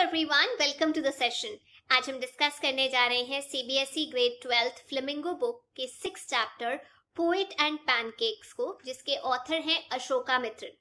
everyone welcome to the session आज हम discuss करने जा रहे हैं CBSE grade twelfth Flamingo book के six chapter poet and pancakes को जिसके ऑथर हैं अशोका मित्रन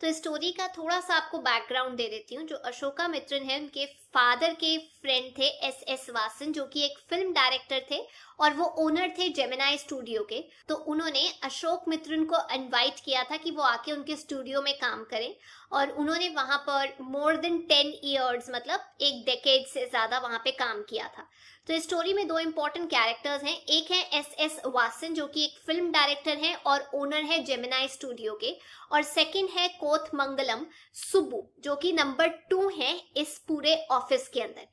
तो स्टोरी का थोड़ा सा आपको बैकग्राउंड दे देती हूँ जो अशोका मित्रन है उनके फादर के फ्रेंड थे एस एस वासन जो कि एक फिल्म डायरेक्टर थे और वो ओनर थे जेमिनाई स्टूडियो के तो उन्होंने अशोक मित्रन को इनवाइट किया था कि वो आके उनके स्टूडियो में काम करें और उन्होंने वहाँ पर मोर देन टेन ईयर्स मतलब एक डेकेड से ज्यादा वहाँ पे काम किया था तो इस स्टोरी में दो इंपॉर्टेंट कैरेक्टर्स हैं एक है एस एस वासन जो कि एक फिल्म डायरेक्टर हैं और ओनर है जेमिनाई स्टूडियो के और सेकंड है कोथ मंगलम सुबू जो कि नंबर टू हैं इस पूरे ऑफ ऑफिस के अंदर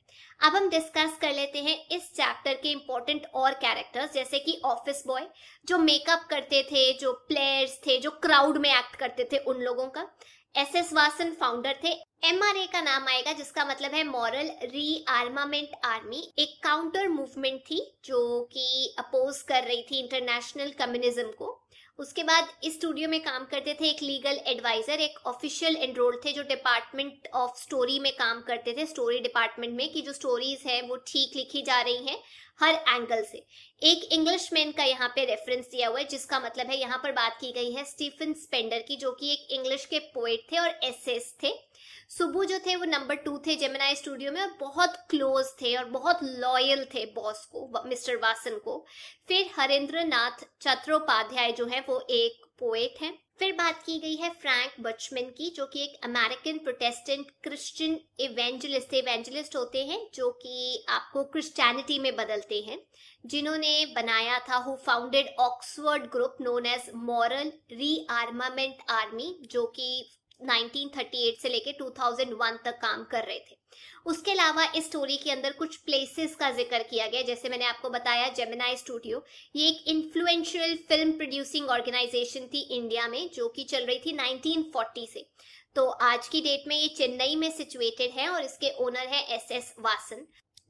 अब हम डिस्कस कर लेते हैं इस चैप्टर के इम्पोर्टेंट और कैरेक्टर्स जैसे कि ऑफिस बॉय जो मेकअप करते थे जो प्लेयर्स थे जो क्राउड में एक्ट करते थे उन लोगों का एस एस वासन फाउंडर थे एम आर ए का नाम आएगा जिसका मतलब है मॉरल री आर्मामेंट आर्मी एक काउंटर मूवमेंट थी जो कि अपोज कर रही थी इंटरनेशनल कम्युनिज्म को उसके बाद इस स्टूडियो में काम करते थे एक लीगल एडवाइजर एक ऑफिशियल एनरोल थे जो डिपार्टमेंट ऑफ स्टोरी में काम करते थे स्टोरी डिपार्टमेंट में कि जो स्टोरीज हैं वो ठीक लिखी जा रही हैं हर एंगल से एक इंग्लिशमैन का यहाँ पे रेफरेंस दिया हुआ है जिसका मतलब है यहाँ पर बात की गई है स्टीफन स्पेंडर की जो कि एक इंग्लिश के पोएट थे और एसेस थे सुबह जो थे वो नंबर टू थे जेमिनाई स्टूडियो में और बहुत क्लोज थे और बहुत लॉयल थे बॉस को मिस्टर वासन को फिर हरेंद्र नाथ चत्रोपाध्याय जो है वो एक पोएट हैं फिर बात की गई है फ्रैंक बचमैन की जो कि एक American Protestant Christian evangelist evangelist होते हैं जो कि आपको क्रिश्चियनिटी में बदलते हैं जिन्होंने बनाया था who founded Oxford group known as moral rearmament army जो कि 1938 से लेके 2001 तक काम कर रहे थे उसके अलावा इस स्टोरी के अंदर कुछ प्लेसेस का जिक्र किया गया जैसे मैंने आपको बताया जेमिनाई स्टूडियो ये एक इन्फ्लुएंशियल फिल्म प्रोड्यूसिंग ऑर्गेनाइजेशन थी इंडिया में जो कि चल रही थी 1940 से तो आज की डेट में ये चेन्नई में सिचुएटेड है और इसके ओनर है एस एस वासन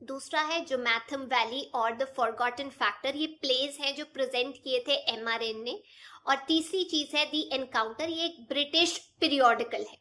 दूसरा है जो मैथम वैली और द फॉरगॉटन फैक्टर ये प्लेज हैं जो प्रेजेंट किए थे एम ने और तीसरी चीज है दी एनकाउंटर ये एक ब्रिटिश पीरियोडिकल है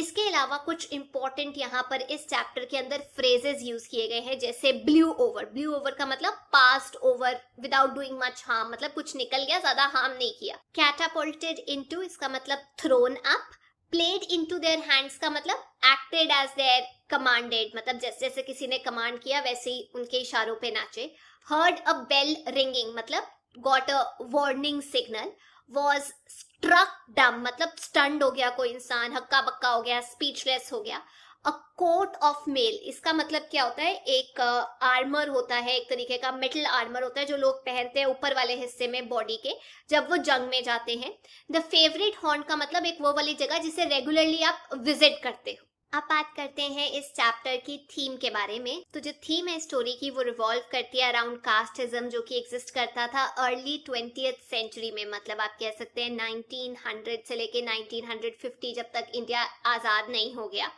इसके अलावा कुछ इंपॉर्टेंट यहाँ पर इस चैप्टर के अंदर फ्रेजेस यूज किए गए हैं जैसे ब्लू ओवर ब्लू ओवर का मतलब passed over without doing much harm मतलब कुछ निकल गया ज्यादा हार्म नहीं किया कैटापोल्टेड इनटू इसका मतलब thrown up played into their hands का मतलब एक्टेड एज देयर कमांडेड मतलब जैसे जैसे किसी ने कमांड किया वैसे ही उनके इशारों पे नाचे हर्ड अ बेल रिंगिंग मतलब got a warning signal was struck dumb मतलब स्टंड हो गया कोई इंसान हक्का बक्का हो गया स्पीचलेस हो गया अ कोट ऑफ मेल इसका मतलब क्या होता है एक आर्मर uh, होता है एक तरीके का मेटल आर्मर होता है जो लोग पहनते हैं ऊपर वाले हिस्से में बॉडी के जब वो जंग में जाते हैं द फेवरेट हॉर्न का मतलब एक वो वाली जगह जिसे रेगुलरली आप विजिट करते हो अब बात करते हैं इस चैप्टर की थीम के बारे में तो जो थीम है स्टोरी की वो रिवॉल्व करती है अराउंड कास्टिज्म जो कि एग्जिस्ट करता था अर्ली ट्वेंटी सेंचुरी में मतलब आप कह सकते हैं 1900 से लेके 1950 जब तक इंडिया आज़ाद नहीं हो गया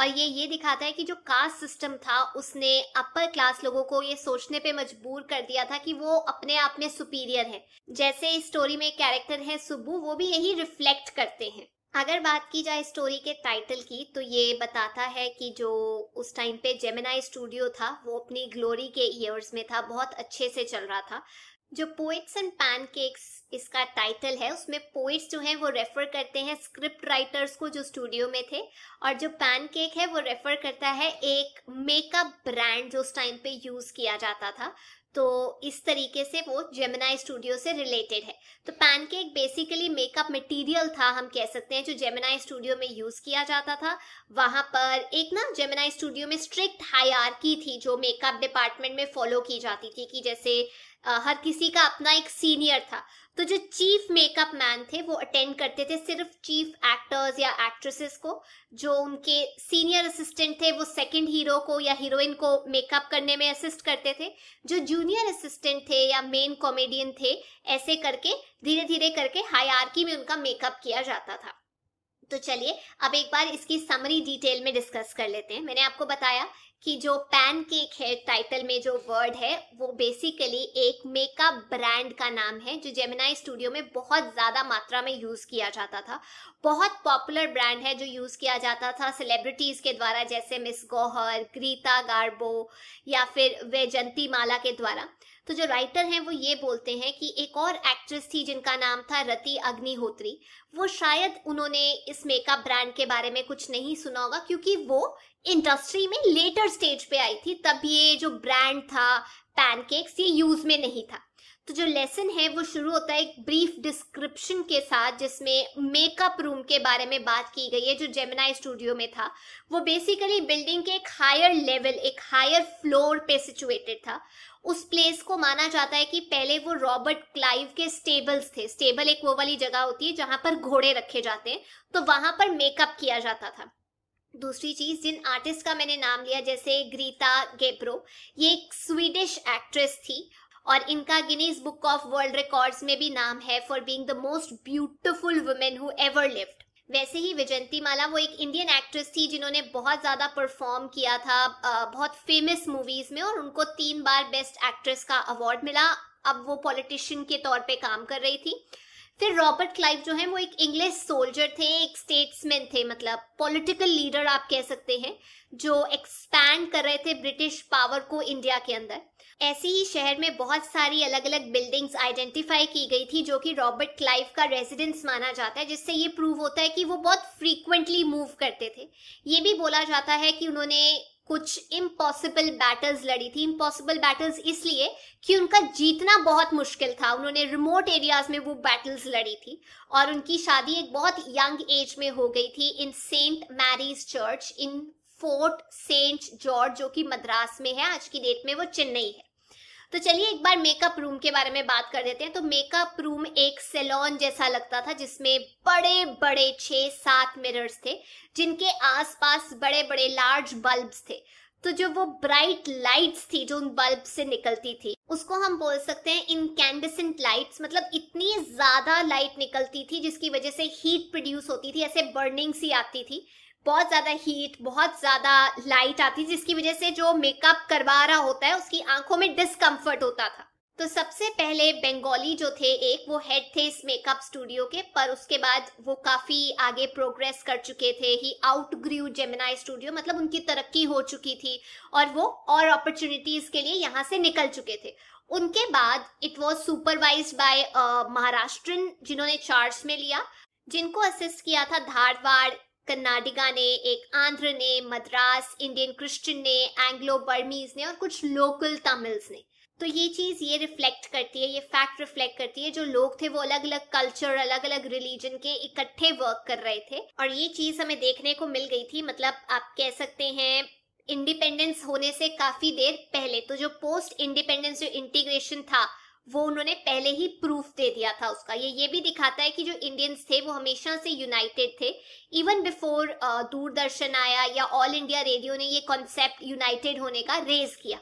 और ये ये दिखाता है कि जो कास्ट सिस्टम था उसने अपर क्लास लोगों को ये सोचने पे मजबूर कर दिया था कि वो अपने आप में सुपीरियर है जैसे इस स्टोरी में कैरेक्टर है सुबू वो भी यही रिफ्लेक्ट करते हैं अगर बात की जाए स्टोरी के टाइटल की तो ये बताता है कि जो उस टाइम पे जेमिनाई स्टूडियो था वो अपनी ग्लोरी के ईयर्स में था बहुत अच्छे से चल रहा था जो पोइट्स एंड केक्स इसका टाइटल है उसमें पोइट्स जो हैं वो रेफर करते हैं स्क्रिप्ट राइटर्स को जो स्टूडियो में थे और जो केक है वो रेफर करता है एक मेकअप ब्रांड जो उस टाइम पे यूज किया जाता था तो इस तरीके से वो जेमिनाई स्टूडियो से रिलेटेड है तो पैनकेक बेसिकली मेकअप मटेरियल था हम कह सकते हैं जो जेमिनाई स्टूडियो में यूज किया जाता था वहां पर एक ना जेमिनाई स्टूडियो में स्ट्रिक्ट हायरकी थी जो मेकअप डिपार्टमेंट में फॉलो की जाती थी कि जैसे हर किसी का अपना एक सीनियर था तो जो चीफ मेकअप मैन थे वो अटेंड करते थे सिर्फ चीफ एक्टर्स या एक्ट्रेसेस को जो उनके सीनियर असिस्टेंट थे वो सेकंड हीरो को या हीरोइन को मेकअप करने में असिस्ट करते थे जो जूनियर असिस्टेंट थे या मेन कॉमेडियन थे ऐसे करके धीरे धीरे करके हायरकी में उनका मेकअप किया जाता था तो चलिए अब एक बार इसकी समरी डिटेल में डिस्कस कर लेते हैं मैंने आपको बताया कि जो पैनकेक है टाइटल में जो वर्ड है वो बेसिकली एक मेकअप ब्रांड का नाम है जो जेमिनाई स्टूडियो में बहुत ज़्यादा मात्रा में यूज़ किया जाता था बहुत पॉपुलर ब्रांड है जो यूज़ किया जाता था सेलिब्रिटीज़ के द्वारा जैसे मिस गौहर ग्रीता गार्बो या फिर वैजंती माला के द्वारा तो जो राइटर हैं वो ये बोलते हैं कि एक और एक्ट्रेस थी जिनका नाम था रति अग्निहोत्री वो शायद उन्होंने इस मेकअप ब्रांड के बारे में कुछ नहीं सुना होगा क्योंकि वो इंडस्ट्री में लेटर स्टेज पे आई थी तब ये जो ब्रांड था पैनकेक्स ये यूज में नहीं था तो जो लेसन है वो शुरू होता है एक ब्रीफ डिस्क्रिप्शन के साथ जिसमें मेकअप रूम के बारे में बात की गई है जो जेमिनाई स्टूडियो में था वो बेसिकली बिल्डिंग के एक हायर लेवल एक हायर फ्लोर पे सिचुएटेड था उस प्लेस को माना जाता है कि पहले वो रॉबर्ट क्लाइव के स्टेबल्स थे स्टेबल एक वो वाली जगह होती है जहां पर घोड़े रखे जाते हैं तो वहां पर मेकअप किया जाता था दूसरी चीज जिन आर्टिस्ट का मैंने नाम लिया जैसे ग्रीता गेप्रो ये एक स्वीडिश एक्ट्रेस थी और इनका Guinness book of world records में भी नाम है for being the most beautiful women who ever lived वैसे ही विजयंती माला वो एक इंडियन एक्ट्रेस थी जिन्होंने बहुत ज़्यादा परफॉर्म किया था बहुत फेमस मूवीज़ में और उनको तीन बार बेस्ट एक्ट्रेस का अवार्ड मिला अब वो पॉलिटिशियन के तौर पे काम कर रही थी फिर रॉबर्ट क्लाइव जो है वो एक इंग्लिश सोल्जर थे एक स्टेट्समैन थे मतलब पॉलिटिकल लीडर आप कह सकते हैं जो एक्सपैंड कर रहे थे ब्रिटिश पावर को इंडिया के अंदर ऐसे ही शहर में बहुत सारी अलग अलग बिल्डिंग्स आइडेंटिफाई की गई थी जो कि रॉबर्ट क्लाइव का रेजिडेंस माना जाता है जिससे ये प्रूव होता है कि वो बहुत फ्रीक्वेंटली मूव करते थे ये भी बोला जाता है कि उन्होंने कुछ इम्पॉसिबल बैटल्स लड़ी थी इम्पॉसिबल बैटल्स इसलिए कि उनका जीतना बहुत मुश्किल था उन्होंने रिमोट एरियाज में वो बैटल्स लड़ी थी और उनकी शादी एक बहुत यंग एज में हो गई थी in saint Mary's church in fort saint George जो कि मद्रास में है आज की डेट में वो चेन्नई है तो चलिए एक बार मेकअप रूम के बारे में बात कर देते हैं तो मेकअप रूम एक सेलॉन जैसा लगता था जिसमें बड़े बड़े छः सात मिरर्स थे जिनके आसपास बड़े बड़े लार्ज बल्ब्स थे तो जो वो ब्राइट लाइट्स थी जो उन बल्ब से निकलती थी उसको हम बोल सकते हैं इनकैंडेसेंट लाइट्स मतलब इतनी ज्यादा लाइट निकलती थी जिसकी वजह से हीट प्रोड्यूस होती थी ऐसे बर्निंग सी आती थी बहुत ज़्यादा हीट बहुत ज़्यादा लाइट आती जिसकी वजह से जो मेकअप करवा रहा होता है उसकी आंखों में डिसकम्फर्ट होता था तो सबसे पहले बंगाली जो थे एक वो हेड थे इस मेकअप स्टूडियो के पर उसके बाद वो काफी आगे प्रोग्रेस कर चुके थे he outgrew Gemini Studio मतलब उनकी तरक्की हो चुकी थी और वो और अपॉर्चुनिटीज के लिए यहाँ से निकल चुके थे उनके बाद it was supervise by Maharashtra जिन्होंने चार्ज में लिया जिनको असिस्ट किया था धारवाड़ कर्नाटिका ने एक आंध्र ने मद्रास इंडियन क्रिश्चियन ने एंग्लो बर्मीज ने और कुछ लोकल तमिल्स ने तो ये चीज़ ये रिफ्लेक्ट करती है ये फैक्ट रिफ्लेक्ट करती है जो लोग थे वो अलग अलग कल्चर अलग अलग रिलीजन के इकट्ठे वर्क कर रहे थे और ये चीज़ हमें देखने को मिल गई थी मतलब आप कह सकते हैं इंडिपेंडेंस होने से काफ़ी देर पहले तो जो पोस्ट इंडिपेंडेंस जो इंटीग्रेशन था वो उन्होंने पहले ही प्रूफ दे दिया था उसका ये ये भी दिखाता है कि जो इंडियंस थे वो हमेशा से यूनाइटेड थे इवन बिफोर दूरदर्शन आया या ऑल इंडिया रेडियो ने ये कॉन्सेप्ट यूनाइटेड होने का रेज किया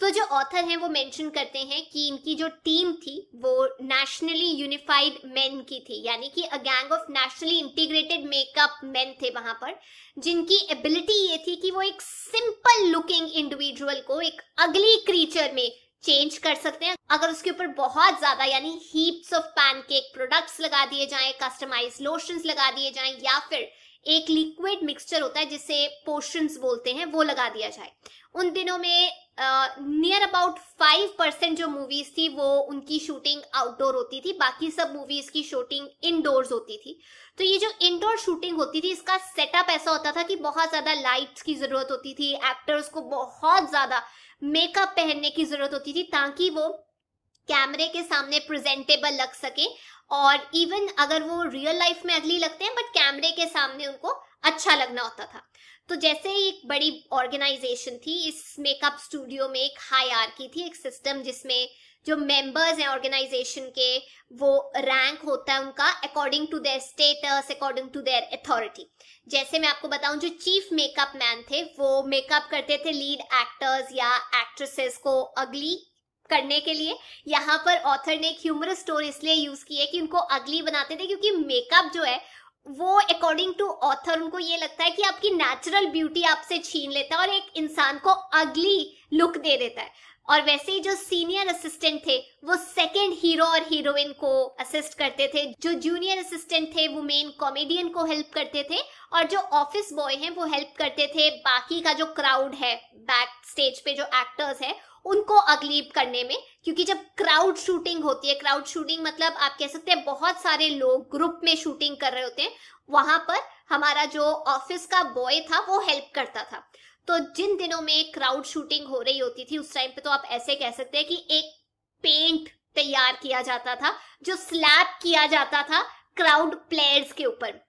तो जो ऑथर हैं वो मेंशन करते हैं कि इनकी जो टीम थी वो नेशनली यूनिफाइड मेन की थी यानी कि a gang of nationally integrated makeup men थे वहां पर जिनकी एबिलिटी ये थी कि वो एक सिंपल लुकिंग इंडिविजुअल को एक अगली क्रीचर में चेंज कर सकते हैं अगर उसके ऊपर बहुत ज्यादा यानी हीप्स ऑफ पैनकेक प्रोडक्ट्स लगा दिए जाएं कस्टमाइज लोशंस लगा दिए जाएं या फिर एक लिक्विड मिक्सचर होता है जिसे पोशंस बोलते हैं वो लगा दिया जाए उन दिनों में नियर अबाउट फाइव परसेंट जो मूवीज थी वो उनकी शूटिंग आउटडोर होती थी बाकी सब मूवीज की शूटिंग इनडोर्स होती थी तो ये जो इनडोर शूटिंग होती थी इसका सेटअप ऐसा होता था कि बहुत ज्यादा लाइट्स की जरूरत होती थी एक्टर्स को बहुत ज्यादा मेकअप पहनने की जरूरत होती थी ताकि वो कैमरे के सामने प्रेजेंटेबल लग सके और इवन अगर वो रियल लाइफ में अगली लगते हैं बट कैमरे के सामने उनको अच्छा लगना होता था तो जैसे ही एक बड़ी ऑर्गेनाइजेशन थी इस मेकअप स्टूडियो में एक हाई थी एक सिस्टम जिसमें जो मेंबर्स हैं ऑर्गेनाइजेशन के वो रैंक होता है उनका according to their status according to their authority जैसे मैं आपको बताऊं जो चीफ मेकअप मैन थे वो मेकअप करते थे लीड एक्टर्स या एक्ट्रेसेस को अगली करने के लिए यहाँ पर ऑथर ने एक ह्यूमरस स्टोरी इसलिए यूज की है कि उनको अगली बनाते थे क्योंकि मेकअप जो है वो अकॉर्डिंग टू ऑथर उनको ये लगता है कि आपकी नेचुरल ब्यूटी आपसे छीन लेता है और एक इंसान को अगली लुक दे देता है और वैसे ही जो सीनियर असिस्टेंट थे वो सेकेंड हीरो और हीरोइन को असिस्ट करते थे जो जूनियर असिस्टेंट थे वो मेन कॉमेडियन को हेल्प करते थे और जो ऑफिस बॉय हैं वो हेल्प करते थे बाकी का जो क्राउड है बैक स्टेज पे जो एक्टर्स हैं उनको अगली करने में क्योंकि जब क्राउड शूटिंग होती है क्राउड शूटिंग मतलब आप कह सकते हैं बहुत सारे लोग ग्रुप में शूटिंग कर रहे होते हैं वहां पर हमारा जो ऑफिस का बॉय था वो हेल्प करता था तो जिन दिनों में क्राउड शूटिंग हो रही होती थी उस टाइम पे तो आप ऐसे कह सकते हैं कि एक पेंट तैयार किया जाता था जो स्लैप किया जाता था क्राउड प्लेयर्स के ऊपर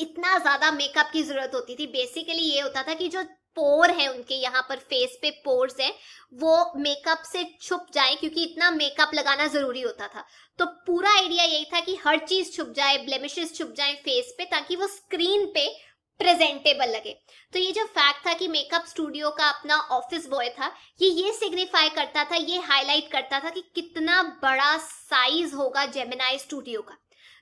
इतना ज्यादा मेकअप की जरूरत होती थी बेसिकली ये होता था कि जो पोर है उनके यहाँ पर फेस पे पोर्स है वो मेकअप से छुप जाए क्योंकि इतना मेकअप लगाना जरूरी होता था तो पूरा आइडिया यही था कि हर चीज छुप जाए ब्लेमिशेस छुप जाए फेस पे ताकि वो स्क्रीन पे प्रेजेंटेबल लगे तो ये जो फैक्ट था कि मेकअप स्टूडियो का अपना ऑफिस बॉय था ये ये सिग्निफाई करता था ये हाईलाइट करता था कि कितना बड़ा साइज होगा जेमिनाई स्टूडियो का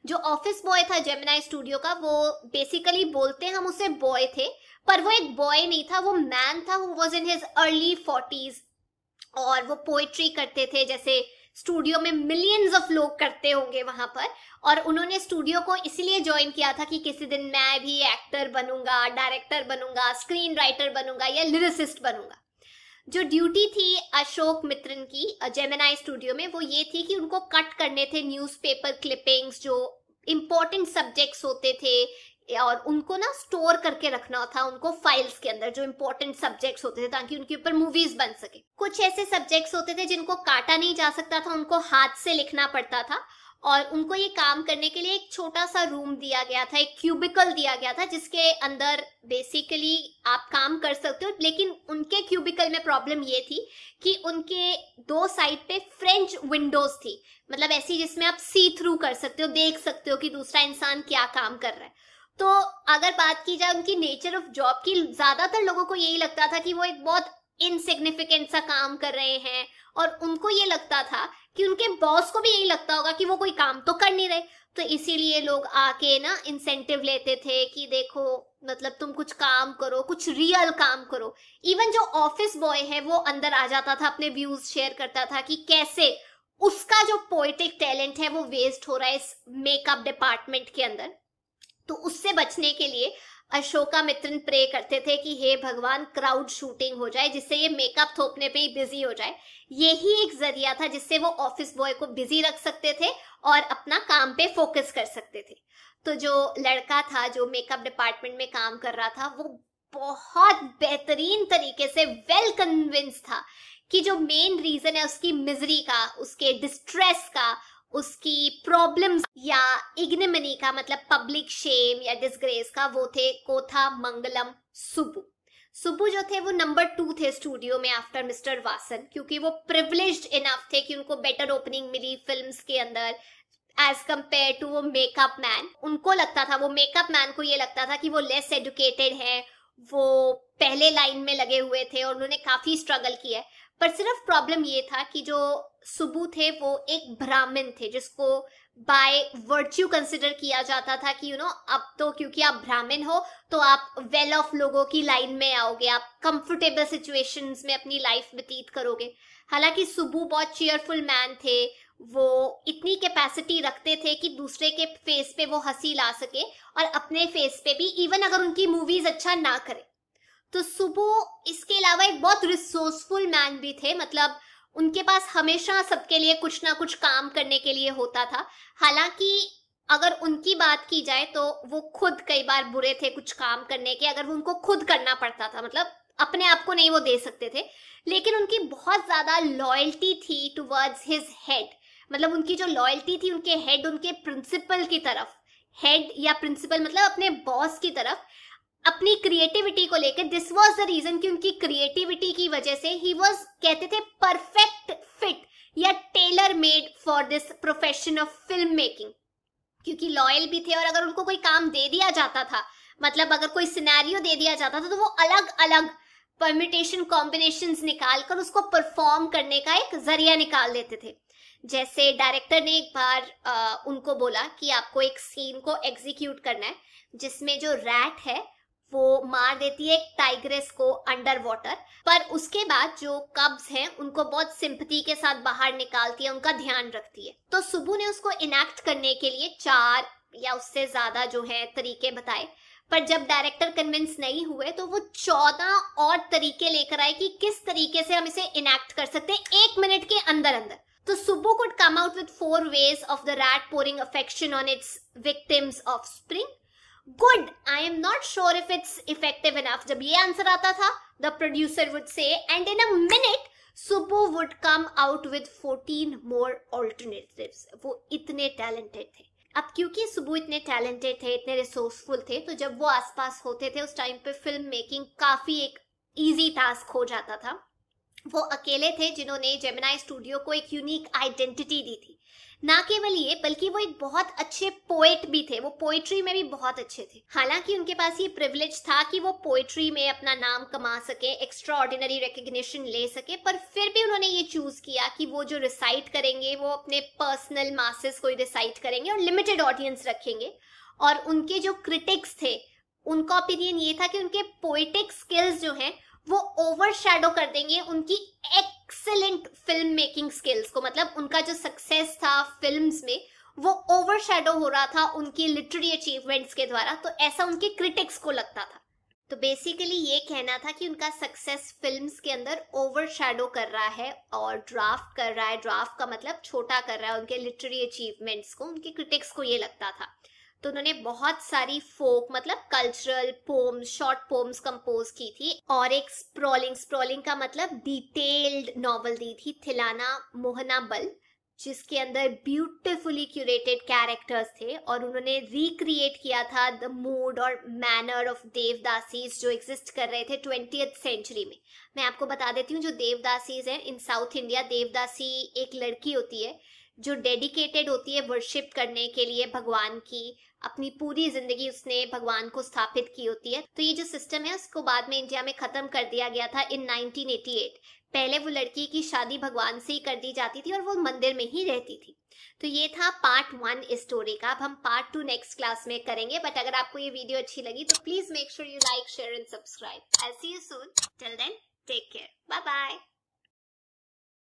जो ऑफिस बॉय था जेमिनाई स्टूडियो का वो बेसिकली बोलते हम उसे बॉय थे पर वो एक बॉय नहीं था वो मैन था who was in his early forties और वो पोइट्री करते थे जैसे स्टूडियो में मिलियंस ऑफ लोग करते होंगे वहां पर और उन्होंने स्टूडियो को इसलिए ज्वाइन किया था कि किसी दिन मैं भी एक्टर बनूंगा डायरेक्टर बनूंगा स्क्रीन राइटर बनूंगा या लिरिसिस्ट बनूंगा जो ड्यूटी थी अशोक मित्रन की जेमिनाई स्टूडियो में वो ये थी कि उनको कट करने थे न्यूज़पेपर क्लिपिंग्स जो इम्पोर्टेंट सब्जेक्ट्स होते थे और उनको ना स्टोर करके रखना था उनको फाइल्स के अंदर जो इम्पोर्टेंट सब्जेक्ट्स होते थे ताकि उनके ऊपर मूवीज बन सके कुछ ऐसे सब्जेक्ट्स होते थे जिनको काटा नहीं जा सकता था उनको हाथ से लिखना पड़ता था और उनको ये काम करने के लिए एक छोटा सा रूम दिया गया था एक क्यूबिकल दिया गया था जिसके अंदर बेसिकली आप काम कर सकते हो लेकिन उनके क्यूबिकल में प्रॉब्लम ये थी कि उनके दो साइड पे फ्रेंच विंडोज थी मतलब ऐसी जिसमें आप सी थ्रू कर सकते हो देख सकते हो कि दूसरा इंसान क्या काम कर रहा है तो अगर बात की जाए उनकी नेचर ऑफ जॉब की ज्यादातर लोगों को यही लगता था कि वो एक बहुत इनसिग्निफिकेंट सा काम कर रहे हैं और उनको ये लगता था कि उनके बॉस को भी यही लगता होगा कि वो कोई काम तो कर नहीं रहे तो इसीलिए लोग आके ना इंसेंटिव लेते थे कि देखो मतलब तुम कुछ काम करो कुछ रियल काम करो इवन जो ऑफिस बॉय है वो अंदर आ जाता था अपने व्यूज शेयर करता था कि कैसे उसका जो पोइटिक टैलेंट है वो वेस्ट हो रहा है इस मेकअप डिपार्टमेंट के अंदर तो उससे बचने के लिए अशोका मित्रन प्रे करते थे कि हे भगवान क्राउड शूटिंग हो जाए जिससे ये मेकअप थोपने पे ही बिजी हो जाए यही एक जरिया था जिससे वो ऑफिस बॉय को बिजी रख सकते थे और अपना काम पे फोकस कर सकते थे तो जो लड़का था जो मेकअप डिपार्टमेंट में काम कर रहा था वो बहुत बेहतरीन तरीके से वेल कन्विंस था कि जो मेन रीजन है उसकी मिजरी का उसके डिस्ट्रेस का उसकी प्रॉब्लम्स या इग्निमनी का मतलब पब्लिक शेम या डिसग्रेस का वो थे कोथा मंगलम सुबु सुबु जो थे वो नंबर टू थे स्टूडियो में आफ्टर मिस्टर वासन क्योंकि वो प्रिवलेज इनफ थे कि उनको बेटर ओपनिंग मिली फिल्म्स के अंदर एज कम्पेयर टू वो मेकअप मैन उनको लगता था वो मेकअप मैन को ये लगता था कि वो लेस एडुकेटेड है वो पहले लाइन में लगे हुए थे और उन्होंने काफी स्ट्रगल किया है पर सिर्फ प्रॉब्लम ये था कि जो सुबू थे वो एक ब्राह्मण थे जिसको बाय वर्च्यू कंसिडर किया जाता था कि यू you नो know, अब तो क्योंकि आप ब्राह्मण हो तो आप वेल well ऑफ लोगों की लाइन में आओगे आप कंफर्टेबल सिचुएशंस में अपनी लाइफ व्यतीत करोगे हालांकि सुबु बहुत चेयरफुल मैन थे वो इतनी कैपेसिटी रखते थे कि दूसरे के फेस पे वो हंसी ला सके और अपने फेस पे भी इवन अगर उनकी मूवीज अच्छा ना करे तो सुबो इसके अलावा एक बहुत रिसोर्सफुल मैन भी थे मतलब उनके पास हमेशा सबके लिए कुछ ना कुछ काम करने के लिए होता था हालांकि अगर उनकी बात की जाए तो वो खुद कई बार बुरे थे कुछ काम करने के अगर वो उनको खुद करना पड़ता था मतलब अपने आप को नहीं वो दे सकते थे लेकिन उनकी बहुत ज्यादा लॉयल्टी थी टुवर्ड्स हिज हेड मतलब उनकी जो लॉयल्टी थी उनके हेड उनके प्रिंसिपल की तरफ हेड या प्रिंसिपल मतलब अपने बॉस की तरफ अपनी क्रिएटिविटी को लेकर दिस वॉज द रीजन की उनकी क्रिएटिविटी की वजह से ही वॉज कहते थे परफेक्ट फिट या tailor made for this profession of film making क्योंकि लॉयल भी थे और अगर उनको कोई काम दे दिया जाता था मतलब अगर कोई सिनेरियो दे दिया जाता था तो वो अलग अलग परमिटेशन कॉम्बिनेशन निकाल कर उसको परफॉर्म करने का एक जरिया निकाल देते थे जैसे डायरेक्टर ने एक बार आ, उनको बोला कि आपको एक सीन को एग्जीक्यूट करना है जिसमें जो रैट है वो मार देती है एक टाइग्रेस को अंडर वाटर पर उसके बाद जो कब्स हैं उनको बहुत सिंपति के साथ बाहर निकालती है उनका ध्यान रखती है तो सुबह ने उसको इनेक्ट करने के लिए चार या उससे ज्यादा जो है तरीके बताए पर जब डायरेक्टर कन्विंस नहीं हुए तो वो चौदह और तरीके लेकर आए कि किस तरीके से हम इसे इनेक्ट कर सकते हैं एक मिनट के अंदर अंदर तो Subbu could come out with four ways of the rat pouring affection on its victims of spring good I am not sure if it's effective enough जब ये आंसर आता था the producer would say and in a minute Subbu would come out with 14 more alternatives वो इतने talented थे अब क्योंकि सुबह इतने टैलेंटेड थे इतने रिसोर्सफुल थे तो जब वो आसपास होते थे उस टाइम पे फिल्म मेकिंग काफी एक इजी टास्क हो जाता था वो अकेले थे जिन्होंने जेमिनाई स्टूडियो को एक यूनिक आइडेंटिटी दी थी ना केवल ये बल्कि वो एक बहुत अच्छे पोएट भी थे वो पोएट्री में भी बहुत अच्छे थे हालांकि उनके पास ये प्रिविलेज था कि वो पोएट्री में अपना नाम कमा सके एक्स्ट्रा ऑर्डिनरी रिकग्निशन ले सके पर फिर भी उन्होंने ये चूज किया कि वो जो रिसाइट करेंगे वो अपने पर्सनल मासेस को ही रिसाइट करेंगे और लिमिटेड ऑडियंस रखेंगे और उनके जो क्रिटिक्स थे उनका ओपिनियन ये था कि उनके पोइटिक स्किल्स जो हैं वो ओवर शेडो कर देंगे उनकी एक्सेलेंट फिल्म मेकिंग स्किल्स को मतलब उनका जो सक्सेस था फिल्म में वो ओवर शेडो हो रहा था उनकी लिटरेरी अचीवमेंट्स के द्वारा तो ऐसा उनके क्रिटिक्स को लगता था तो बेसिकली ये कहना था कि उनका सक्सेस फिल्म्स के अंदर ओवर शेडो कर रहा है और ड्राफ्ट कर रहा है ड्राफ्ट का मतलब छोटा कर रहा है उनके लिटरेरी अचीवमेंट्स को उनके क्रिटिक्स को ये लगता था तो उन्होंने बहुत सारी फोक मतलब cultural poems short poems compose की थी और एक स्प्रॉलिंग स्प्रॉलिंग का मतलब डिटेल्ड नॉवल दी थी थिलाना मोहना बल जिसके अंदर ब्यूटिफुली क्यूरेटेड कैरेक्टर्स थे और उन्होंने रिक्रिएट किया था द मूड और मैनर ऑफ देवदासीज जो एग्जिस्ट कर रहे थे ट्वेंटी सेंचुरी में मैं आपको बता देती हूँ जो देवदासीज हैं इन साउथ इंडिया देवदासी एक लड़की होती है जो डेडिकेटेड होती है वर्शिप करने के लिए भगवान की अपनी पूरी जिंदगी उसने भगवान को स्थापित की होती है तो ये जो सिस्टम है उसको बाद में इंडिया में खत्म कर दिया गया था इन 1988 पहले वो लड़की की शादी भगवान से ही कर दी जाती थी और वो मंदिर में ही रहती थी तो ये था पार्ट वन स्टोरी का अब हम पार्ट टू नेक्स्ट क्लास में करेंगे बट अगर आपको ये वीडियो अच्छी लगी तो please make sure you like share and subscribe I see you soon till then take care bye bye